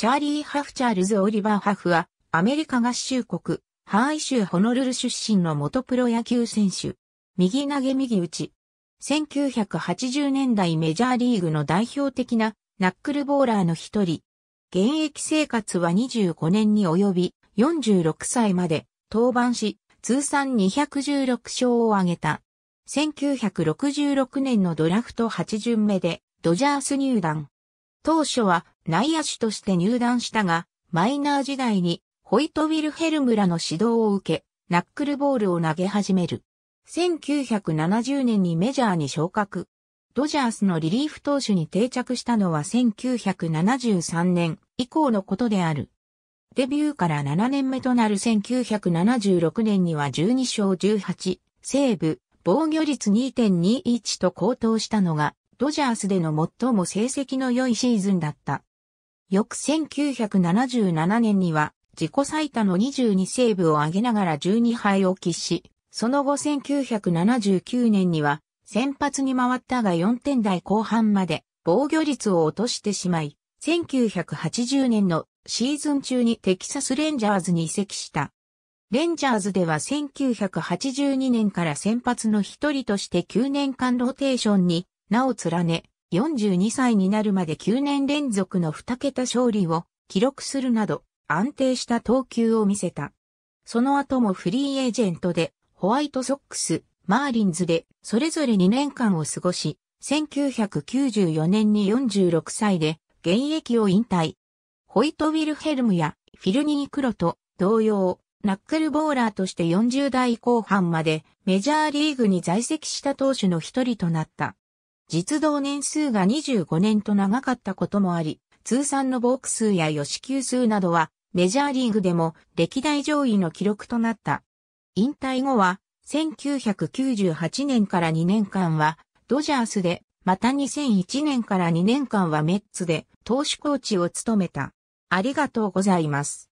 チャーリー・ハフ・チャールズ・オリバー・ハフは、アメリカ合衆国、ハワイ州ホノルル出身の元プロ野球選手。右投げ右打ち。1980年代メジャーリーグの代表的なナックルボーラーの一人。現役生活は25年に及び、46歳まで登板し、通算216勝を挙げた。1966年のドラフト8巡目で、ドジャース入団。当初は内野手として入団したが、マイナー時代にホイト・ウィルヘルムらの指導を受け、ナックルボールを投げ始める。1970年にメジャーに昇格。ドジャースのリリーフ投手に定着したのは1973年以降のことである。デビューから7年目となる1976年には12勝18、セーブ、防御率2.21と高騰したのがドジャースでの最も成績の良いシーズンだった。翌1977年には自己最多の22セーブを上げながら12敗を喫し、その後1979年には先発に回ったが4点台後半まで防御率を落としてしまい、1980年のシーズン中にテキサスレンジャーズに移籍した。レンジャーズでは1982年から先発の一人として9年間ローテーションに名を連ね、42歳になるまで9年連続の2桁勝利を記録するなど安定した投球を見せた。その後もフリーエージェントでホワイトソックス、マーリンズでそれぞれ2年間を過ごし、1994年に46歳で現役を引退。ホイト・ウィルヘルムやフィルニー・クロと同様、ナックルボーラーとして40代後半までメジャーリーグに在籍した投手の一人となった。実動年数が25年と長かったこともあり、通算のボーク数や予支給数などはメジャーリーグでも歴代上位の記録となった。引退後は1998年から2年間はドジャースで、また2001年から2年間はメッツで投手コーチを務めた。ありがとうございます。